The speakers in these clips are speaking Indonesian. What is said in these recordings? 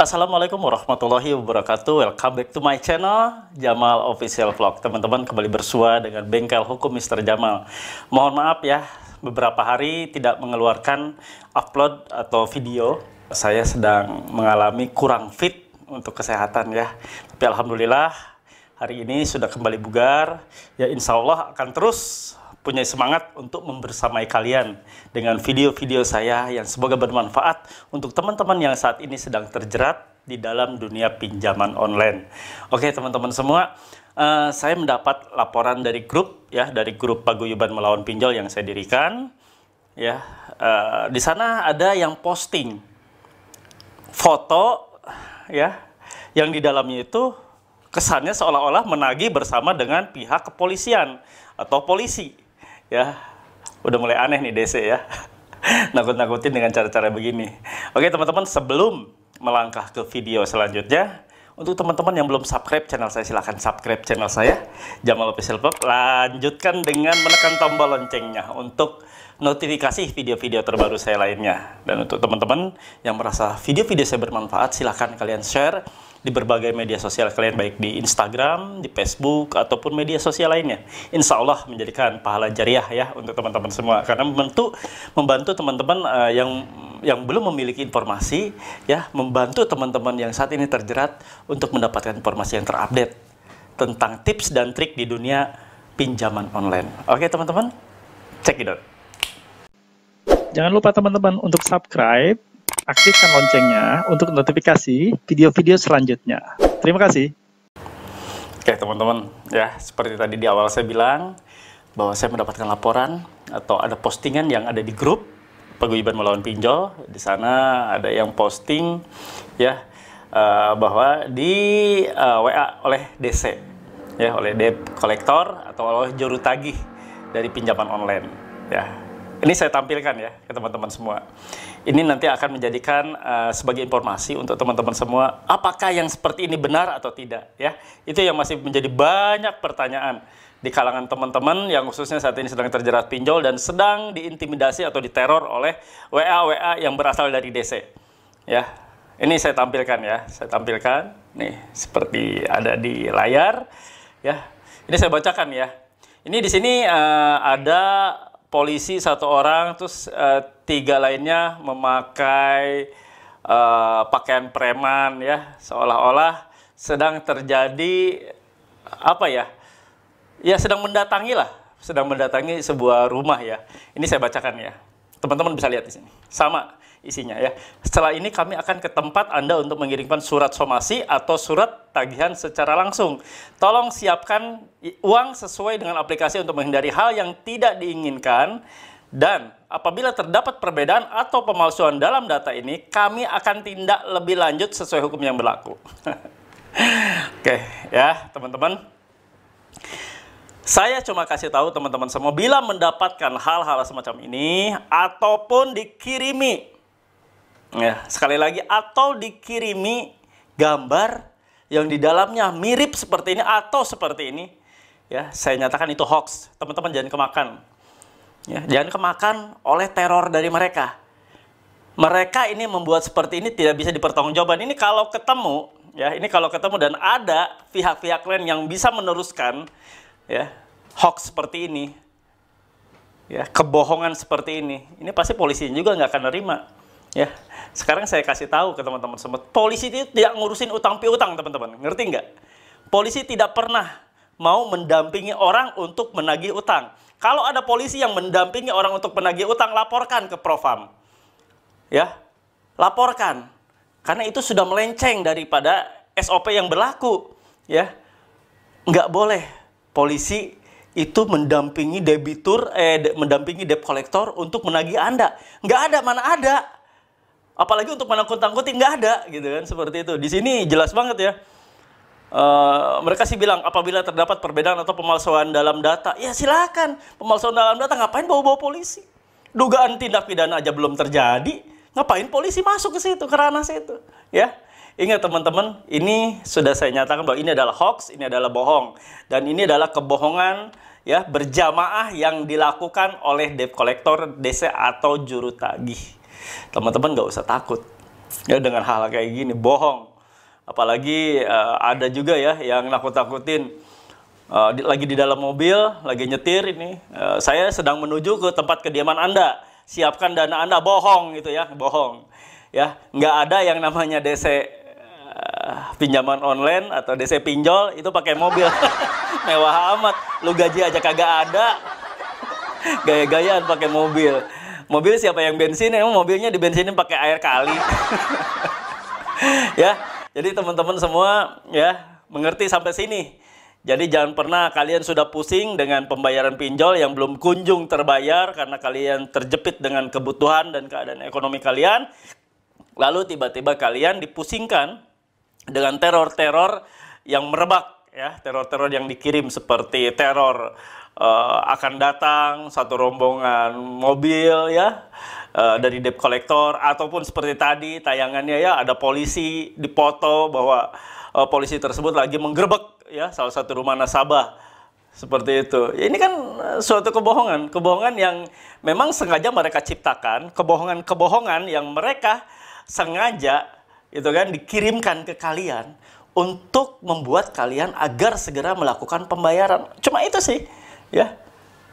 Assalamualaikum warahmatullahi wabarakatuh. Welcome back to my channel Jamal Official Vlog. Teman-teman kembali bersua dengan bengkel hukum Mr. Jamal. Mohon maaf ya, beberapa hari tidak mengeluarkan upload atau video. Saya sedang mengalami kurang fit untuk kesehatan ya. Tapi alhamdulillah hari ini sudah kembali bugar. Ya insya Allah akan terus punya semangat untuk membersamai kalian dengan video-video saya yang semoga bermanfaat untuk teman-teman yang saat ini sedang terjerat di dalam dunia pinjaman online. Oke teman-teman semua, uh, saya mendapat laporan dari grup ya dari grup paguyuban melawan pinjol yang saya dirikan ya uh, di sana ada yang posting foto ya yang di dalamnya itu kesannya seolah-olah menagih bersama dengan pihak kepolisian atau polisi ya udah mulai aneh nih DC ya nakut-nakutin dengan cara-cara begini. Oke teman-teman sebelum melangkah ke video selanjutnya untuk teman-teman yang belum subscribe channel saya silahkan subscribe channel saya Jamal Lopez Pop lanjutkan dengan menekan tombol loncengnya untuk notifikasi video-video terbaru saya lainnya dan untuk teman-teman yang merasa video-video saya bermanfaat silahkan kalian share di berbagai media sosial kalian baik di Instagram, di Facebook ataupun media sosial lainnya. Insya Allah menjadikan pahala jariah ya untuk teman-teman semua karena membantu membantu teman-teman uh, yang yang belum memiliki informasi ya membantu teman-teman yang saat ini terjerat untuk mendapatkan informasi yang terupdate tentang tips dan trik di dunia pinjaman online. Oke teman-teman, check it out. Jangan lupa teman-teman untuk subscribe aktifkan loncengnya untuk notifikasi video-video selanjutnya. Terima kasih. Oke teman-teman, ya seperti tadi di awal saya bilang bahwa saya mendapatkan laporan atau ada postingan yang ada di grup paguyuban melawan pinjol. Di sana ada yang posting ya eh, bahwa di eh, WA oleh DC ya oleh debt collector atau oleh juru tagih dari pinjaman online ya ini saya tampilkan ya ke teman-teman semua. Ini nanti akan menjadikan uh, sebagai informasi untuk teman-teman semua apakah yang seperti ini benar atau tidak ya. Itu yang masih menjadi banyak pertanyaan di kalangan teman-teman yang khususnya saat ini sedang terjerat pinjol dan sedang diintimidasi atau diteror oleh WA-WA yang berasal dari DC. Ya. Ini saya tampilkan ya, saya tampilkan. Nih, seperti ada di layar ya. Ini saya bacakan ya. Ini di sini uh, ada polisi satu orang terus uh, tiga lainnya memakai uh, pakaian preman ya seolah-olah sedang terjadi apa ya ya sedang mendatangi lah sedang mendatangi sebuah rumah ya ini saya bacakan ya teman-teman bisa lihat di sini sama isinya ya. Setelah ini kami akan ke tempat Anda untuk mengirimkan surat somasi atau surat tagihan secara langsung. Tolong siapkan uang sesuai dengan aplikasi untuk menghindari hal yang tidak diinginkan dan apabila terdapat perbedaan atau pemalsuan dalam data ini, kami akan tindak lebih lanjut sesuai hukum yang berlaku. Oke, ya teman-teman. Saya cuma kasih tahu teman-teman semua, bila mendapatkan hal-hal semacam ini, ataupun dikirimi Ya, sekali lagi atau dikirimi gambar yang di dalamnya mirip seperti ini atau seperti ini. Ya, saya nyatakan itu hoax. Teman-teman jangan kemakan. Ya, jangan kemakan oleh teror dari mereka. Mereka ini membuat seperti ini tidak bisa dipertanggungjawabkan. Ini kalau ketemu, ya, ini kalau ketemu dan ada pihak-pihak lain yang bisa meneruskan ya, hoax seperti ini. Ya, kebohongan seperti ini. Ini pasti polisi juga nggak akan nerima Ya, sekarang saya kasih tahu ke teman-teman semua, polisi itu tidak ngurusin utang piutang, teman-teman. Ngerti nggak? Polisi tidak pernah mau mendampingi orang untuk menagih utang. Kalau ada polisi yang mendampingi orang untuk menagih utang, laporkan ke Profam. Ya, laporkan. Karena itu sudah melenceng daripada SOP yang berlaku. Ya, nggak boleh polisi itu mendampingi debitur, eh, mendampingi debt collector untuk menagih Anda. Nggak ada, mana ada apalagi untuk menakut nakuti nggak ada gitu kan seperti itu di sini jelas banget ya Uh, mereka sih bilang apabila terdapat perbedaan atau pemalsuan dalam data, ya silakan pemalsuan dalam data ngapain bawa-bawa polisi? Dugaan tindak pidana aja belum terjadi, ngapain polisi masuk ke situ ke ranah situ? Ya, ingat teman-teman, ini sudah saya nyatakan bahwa ini adalah hoax, ini adalah bohong, dan ini adalah kebohongan ya berjamaah yang dilakukan oleh debt collector, DC atau juru tagih teman-teman gak usah takut ya dengan hal, hal kayak gini bohong apalagi uh, ada juga ya yang nakut-nakutin uh, di, lagi di dalam mobil lagi nyetir ini uh, saya sedang menuju ke tempat kediaman anda siapkan dana anda bohong gitu ya bohong ya nggak ada yang namanya DC uh, pinjaman online atau DC pinjol itu pakai mobil mewah amat lu gaji aja kagak ada gaya-gayaan pakai mobil mobil siapa yang bensin emang mobilnya dibensinin pakai air kali ya jadi teman-teman semua ya mengerti sampai sini jadi jangan pernah kalian sudah pusing dengan pembayaran pinjol yang belum kunjung terbayar karena kalian terjepit dengan kebutuhan dan keadaan ekonomi kalian. Lalu tiba-tiba kalian dipusingkan dengan teror-teror yang merebak ya, teror-teror yang dikirim seperti teror uh, akan datang satu rombongan mobil ya uh, dari debt collector ataupun seperti tadi tayangannya ya ada polisi dipoto bahwa uh, polisi tersebut lagi menggerbek ya salah satu rumah nasabah seperti itu. Ini kan suatu kebohongan, kebohongan yang memang sengaja mereka ciptakan, kebohongan-kebohongan yang mereka sengaja itu kan dikirimkan ke kalian untuk membuat kalian agar segera melakukan pembayaran. Cuma itu sih. Ya.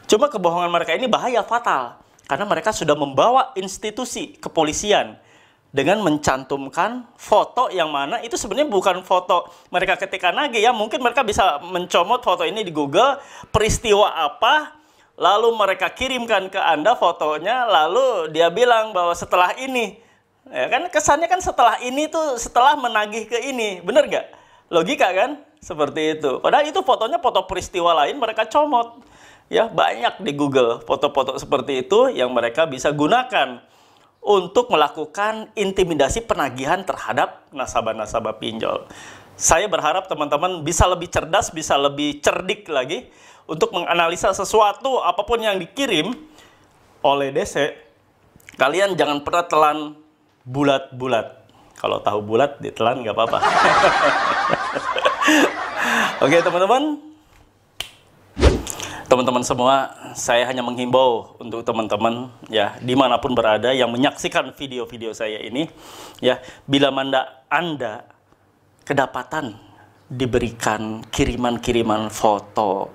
Cuma kebohongan mereka ini bahaya fatal karena mereka sudah membawa institusi kepolisian dengan mencantumkan foto yang mana itu sebenarnya bukan foto mereka ketika nagih ya mungkin mereka bisa mencomot foto ini di Google peristiwa apa lalu mereka kirimkan ke anda fotonya lalu dia bilang bahwa setelah ini ya kan kesannya kan setelah ini tuh setelah menagih ke ini bener nggak logika kan seperti itu. Padahal itu fotonya foto peristiwa lain mereka comot. Ya, banyak di Google foto-foto seperti itu yang mereka bisa gunakan untuk melakukan intimidasi penagihan terhadap nasabah-nasabah pinjol. Saya berharap teman-teman bisa lebih cerdas, bisa lebih cerdik lagi untuk menganalisa sesuatu apapun yang dikirim oleh DC. Kalian jangan pernah telan bulat-bulat. Kalau tahu bulat ditelan nggak apa-apa. Oke, okay, teman-teman. Teman-teman semua, saya hanya menghimbau untuk teman-teman ya, dimanapun berada yang menyaksikan video-video saya ini ya, bila manda Anda kedapatan diberikan kiriman-kiriman foto,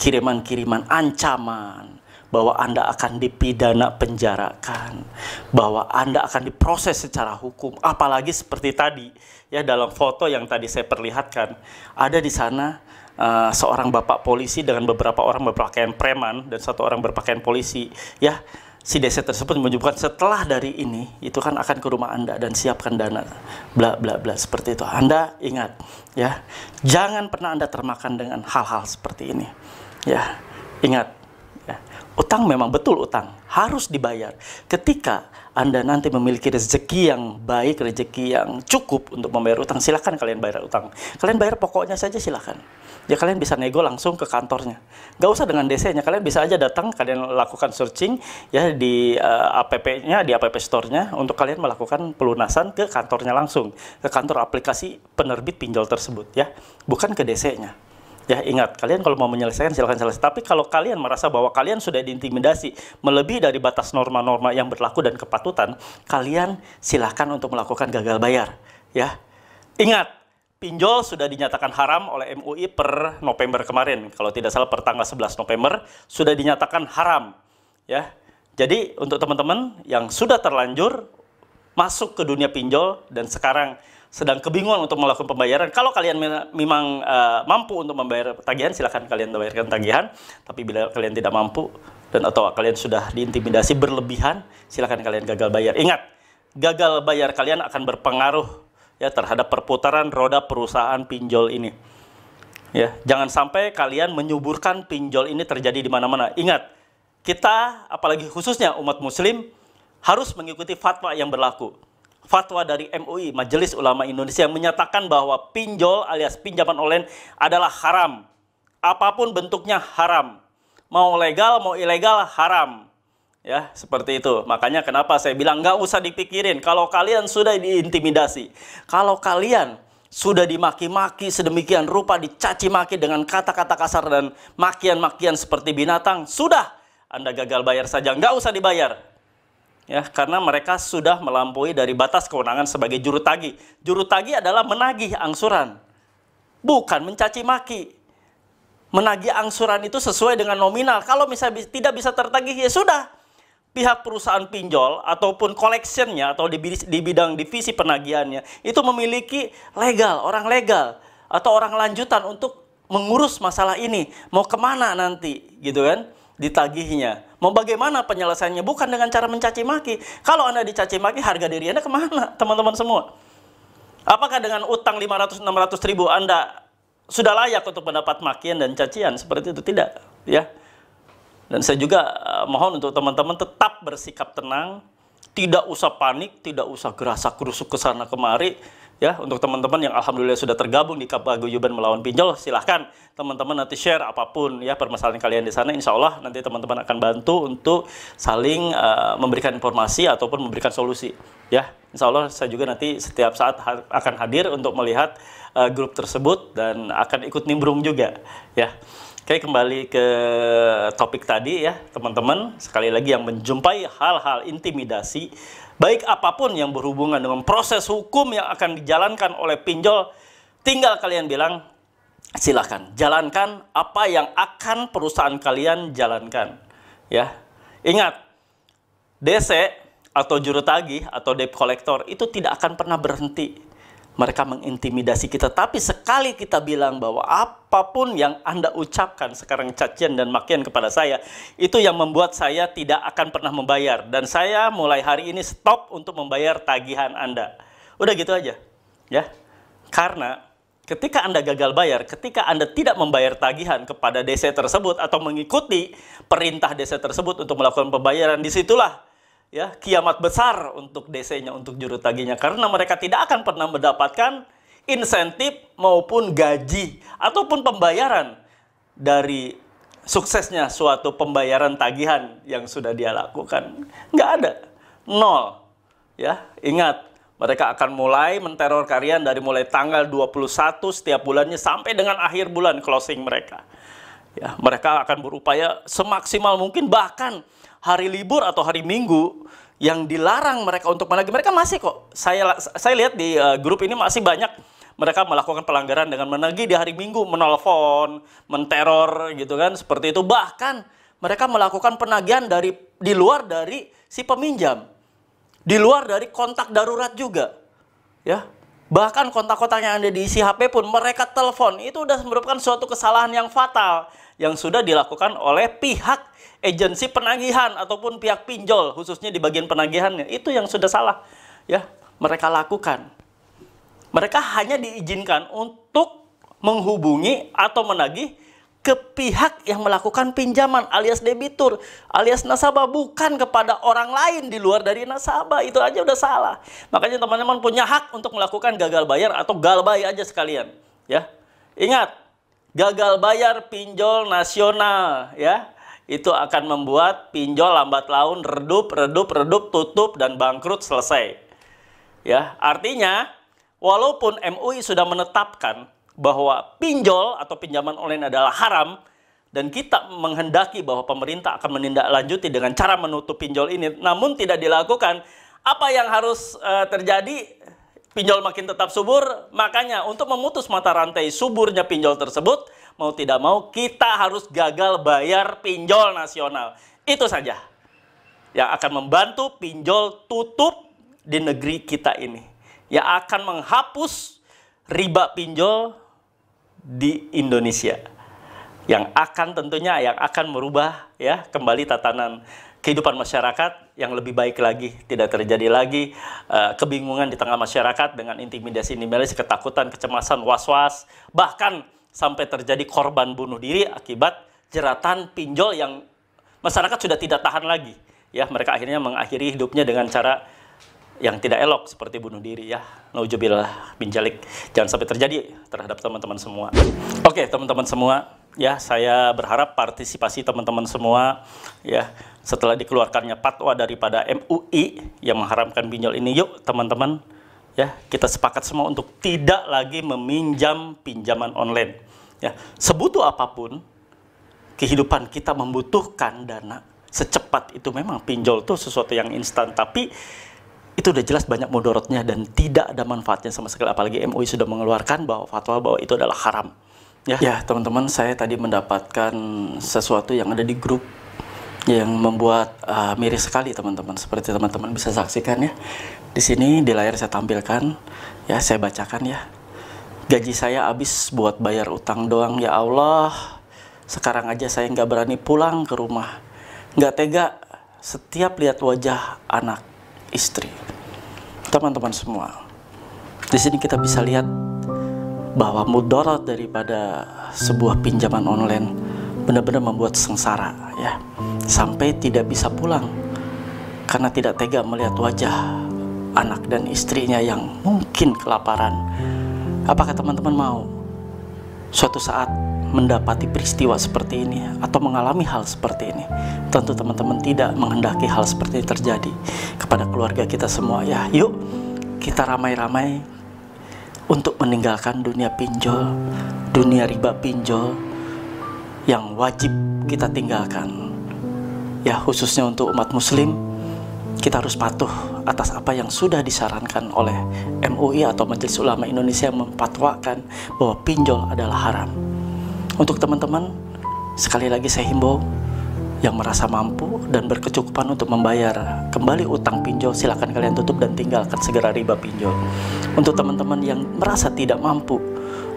kiriman-kiriman ancaman, bahwa Anda akan dipidana penjarakan, bahwa Anda akan diproses secara hukum, apalagi seperti tadi ya dalam foto yang tadi saya perlihatkan, ada di sana uh, seorang bapak polisi dengan beberapa orang berpakaian preman dan satu orang berpakaian polisi ya si desa tersebut menyebutkan setelah dari ini itu kan akan ke rumah Anda dan siapkan dana bla bla bla seperti itu. Anda ingat ya, jangan pernah Anda termakan dengan hal-hal seperti ini. Ya, ingat utang memang betul utang, harus dibayar. Ketika Anda nanti memiliki rezeki yang baik, rezeki yang cukup untuk membayar utang, silahkan kalian bayar utang. Kalian bayar pokoknya saja silahkan. Ya kalian bisa nego langsung ke kantornya. Gak usah dengan DC-nya, kalian bisa aja datang, kalian lakukan searching ya di uh, eh, APP-nya, di APP Store-nya untuk kalian melakukan pelunasan ke kantornya langsung, ke kantor aplikasi penerbit pinjol tersebut ya, bukan ke DC-nya. Ya ingat, kalian kalau mau menyelesaikan silahkan selesai. Tapi kalau kalian merasa bahwa kalian sudah diintimidasi melebihi dari batas norma-norma yang berlaku dan kepatutan, kalian silahkan untuk melakukan gagal bayar. Ya, ingat Pinjol sudah dinyatakan haram oleh MUI per November kemarin. Kalau tidak salah per tanggal 11 November sudah dinyatakan haram. Ya. Jadi untuk teman-teman yang sudah terlanjur masuk ke dunia pinjol dan sekarang sedang kebingungan untuk melakukan pembayaran, kalau kalian memang uh, mampu untuk membayar tagihan, silahkan kalian bayarkan tagihan. Tapi bila kalian tidak mampu dan atau kalian sudah diintimidasi berlebihan, silahkan kalian gagal bayar. Ingat, gagal bayar kalian akan berpengaruh ya terhadap perputaran roda perusahaan pinjol ini. Ya, jangan sampai kalian menyuburkan pinjol ini terjadi di mana-mana. Ingat, kita apalagi khususnya umat muslim harus mengikuti fatwa yang berlaku fatwa dari MUI, Majelis Ulama Indonesia yang menyatakan bahwa pinjol alias pinjaman online adalah haram. Apapun bentuknya haram. Mau legal, mau ilegal, haram. Ya, seperti itu. Makanya kenapa saya bilang nggak usah dipikirin. Kalau kalian sudah diintimidasi, kalau kalian sudah dimaki-maki sedemikian rupa, dicaci maki dengan kata-kata kasar dan makian-makian seperti binatang, sudah Anda gagal bayar saja, nggak usah dibayar ya karena mereka sudah melampaui dari batas kewenangan sebagai juru tagih. Juru tagih adalah menagih angsuran, bukan mencaci maki. Menagih angsuran itu sesuai dengan nominal. Kalau misalnya tidak bisa tertagih ya sudah. Pihak perusahaan pinjol ataupun collectionnya atau di, di bidang divisi penagihannya itu memiliki legal, orang legal atau orang lanjutan untuk mengurus masalah ini. Mau kemana nanti gitu kan ditagihnya. Mau bagaimana penyelesaiannya? Bukan dengan cara mencaci maki. Kalau Anda dicaci maki, harga diri Anda kemana, teman-teman semua? Apakah dengan utang 500-600 ribu Anda sudah layak untuk mendapat makian dan cacian? Seperti itu? Tidak. ya. Dan saya juga eh, mohon untuk teman-teman tetap bersikap tenang, tidak usah panik, tidak usah gerasa kerusuk ke sana kemari, ya untuk teman-teman yang alhamdulillah sudah tergabung di Kapaguyuban melawan pinjol silahkan teman-teman nanti share apapun ya permasalahan kalian di sana insya Allah nanti teman-teman akan bantu untuk saling uh, memberikan informasi ataupun memberikan solusi ya insya Allah saya juga nanti setiap saat ha akan hadir untuk melihat uh, grup tersebut dan akan ikut nimbrung juga ya Oke, kembali ke topik tadi ya, teman-teman. Sekali lagi yang menjumpai hal-hal intimidasi baik apapun yang berhubungan dengan proses hukum yang akan dijalankan oleh pinjol, tinggal kalian bilang, silahkan jalankan apa yang akan perusahaan kalian jalankan. Ya, ingat, DC atau juru tagih atau debt collector itu tidak akan pernah berhenti mereka mengintimidasi kita. Tapi sekali kita bilang bahwa apapun yang Anda ucapkan sekarang cacian dan makian kepada saya, itu yang membuat saya tidak akan pernah membayar. Dan saya mulai hari ini stop untuk membayar tagihan Anda. Udah gitu aja. ya. Karena ketika Anda gagal bayar, ketika Anda tidak membayar tagihan kepada DC tersebut atau mengikuti perintah DC tersebut untuk melakukan pembayaran, disitulah ya kiamat besar untuk DC-nya untuk juru tagihnya karena mereka tidak akan pernah mendapatkan insentif maupun gaji ataupun pembayaran dari suksesnya suatu pembayaran tagihan yang sudah dia lakukan nggak ada nol ya ingat mereka akan mulai menteror kalian dari mulai tanggal 21 setiap bulannya sampai dengan akhir bulan closing mereka ya mereka akan berupaya semaksimal mungkin bahkan hari libur atau hari minggu yang dilarang mereka untuk menagih mereka masih kok saya saya lihat di uh, grup ini masih banyak mereka melakukan pelanggaran dengan menagih di hari minggu menelpon menteror gitu kan seperti itu bahkan mereka melakukan penagihan dari di luar dari si peminjam di luar dari kontak darurat juga ya Bahkan kontak-kontak yang ada di isi HP pun mereka telepon. Itu sudah merupakan suatu kesalahan yang fatal yang sudah dilakukan oleh pihak agensi penagihan ataupun pihak pinjol khususnya di bagian penagihannya. Itu yang sudah salah ya mereka lakukan. Mereka hanya diizinkan untuk menghubungi atau menagih ke pihak yang melakukan pinjaman alias debitur alias nasabah bukan kepada orang lain di luar dari nasabah itu aja udah salah makanya teman-teman punya hak untuk melakukan gagal bayar atau galbay aja sekalian ya ingat gagal bayar pinjol nasional ya itu akan membuat pinjol lambat laun redup redup redup tutup dan bangkrut selesai ya artinya walaupun MUI sudah menetapkan bahwa pinjol atau pinjaman online adalah haram dan kita menghendaki bahwa pemerintah akan menindaklanjuti dengan cara menutup pinjol ini namun tidak dilakukan apa yang harus uh, terjadi pinjol makin tetap subur makanya untuk memutus mata rantai suburnya pinjol tersebut mau tidak mau kita harus gagal bayar pinjol nasional itu saja yang akan membantu pinjol tutup di negeri kita ini yang akan menghapus riba pinjol di Indonesia yang akan tentunya yang akan merubah ya kembali tatanan kehidupan masyarakat yang lebih baik lagi tidak terjadi lagi uh, kebingungan di tengah masyarakat dengan intimidasi intimidasi ketakutan kecemasan was-was bahkan sampai terjadi korban bunuh diri akibat jeratan pinjol yang masyarakat sudah tidak tahan lagi ya mereka akhirnya mengakhiri hidupnya dengan cara yang tidak elok seperti bunuh diri ya. Naujubillah bin jalik. Jangan sampai terjadi terhadap teman-teman semua. Oke, okay, teman-teman semua, ya saya berharap partisipasi teman-teman semua ya setelah dikeluarkannya fatwa daripada MUI yang mengharamkan pinjol ini. Yuk, teman-teman ya, kita sepakat semua untuk tidak lagi meminjam pinjaman online. Ya, sebutuh apapun kehidupan kita membutuhkan dana secepat itu memang pinjol tuh sesuatu yang instan tapi itu udah jelas banyak mudorotnya dan tidak ada manfaatnya sama sekali apalagi MUI sudah mengeluarkan bahwa fatwa bahwa itu adalah haram ya ya teman-teman saya tadi mendapatkan sesuatu yang ada di grup yang membuat uh, miris sekali teman-teman seperti teman-teman bisa saksikan ya di sini di layar saya tampilkan ya saya bacakan ya gaji saya habis buat bayar utang doang ya Allah sekarang aja saya nggak berani pulang ke rumah nggak tega setiap lihat wajah anak istri. Teman-teman semua, di sini kita bisa lihat bahwa mudarat daripada sebuah pinjaman online benar-benar membuat sengsara ya. Sampai tidak bisa pulang karena tidak tega melihat wajah anak dan istrinya yang mungkin kelaparan. Apakah teman-teman mau suatu saat mendapati peristiwa seperti ini atau mengalami hal seperti ini. Tentu teman-teman tidak menghendaki hal seperti ini terjadi kepada keluarga kita semua ya. Yuk kita ramai-ramai untuk meninggalkan dunia pinjol, dunia riba pinjol yang wajib kita tinggalkan. Ya khususnya untuk umat muslim kita harus patuh atas apa yang sudah disarankan oleh MUI atau Majelis Ulama Indonesia yang mempatwakan bahwa pinjol adalah haram. Untuk teman-teman, sekali lagi saya himbau yang merasa mampu dan berkecukupan untuk membayar kembali utang pinjol silahkan kalian tutup dan tinggalkan segera riba pinjol untuk teman-teman yang merasa tidak mampu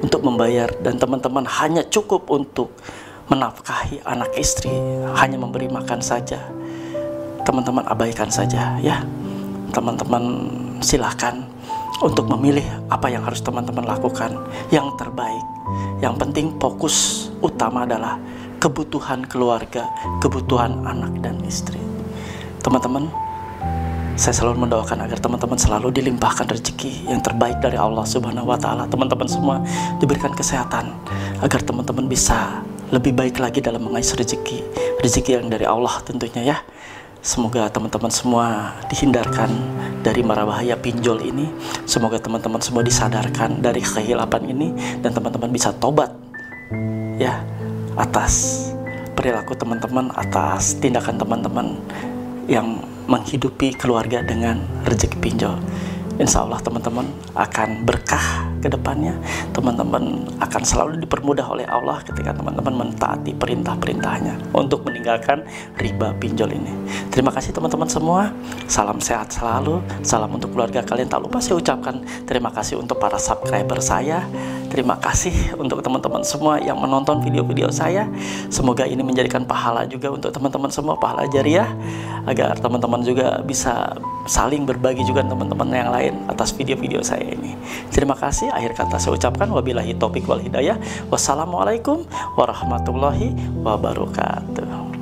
untuk membayar dan teman-teman hanya cukup untuk menafkahi anak istri hanya memberi makan saja teman-teman abaikan saja ya teman-teman silahkan untuk memilih apa yang harus teman-teman lakukan yang terbaik yang penting fokus utama adalah kebutuhan keluarga, kebutuhan anak dan istri. Teman-teman, saya selalu mendoakan agar teman-teman selalu dilimpahkan rezeki yang terbaik dari Allah Subhanahu wa taala. Teman-teman semua diberikan kesehatan agar teman-teman bisa lebih baik lagi dalam mengais rezeki. Rezeki yang dari Allah tentunya ya. Semoga teman-teman semua dihindarkan dari mara bahaya pinjol ini. Semoga teman-teman semua disadarkan dari kehilapan ini dan teman-teman bisa tobat ya atas perilaku teman-teman atas tindakan teman-teman yang menghidupi keluarga dengan rezeki pinjol insya Allah teman-teman akan berkah ke depannya. Teman-teman akan selalu dipermudah oleh Allah ketika teman-teman mentaati perintah-perintahnya untuk meninggalkan riba pinjol ini. Terima kasih teman-teman semua. Salam sehat selalu. Salam untuk keluarga kalian. Tak lupa saya ucapkan terima kasih untuk para subscriber saya Terima kasih untuk teman-teman semua yang menonton video-video saya. Semoga ini menjadikan pahala juga untuk teman-teman semua, pahala jariah, agar teman-teman juga bisa saling berbagi juga teman-teman yang lain atas video-video saya ini. Terima kasih. Akhir kata saya ucapkan wabillahi topik wal hidayah. Wassalamualaikum warahmatullahi wabarakatuh.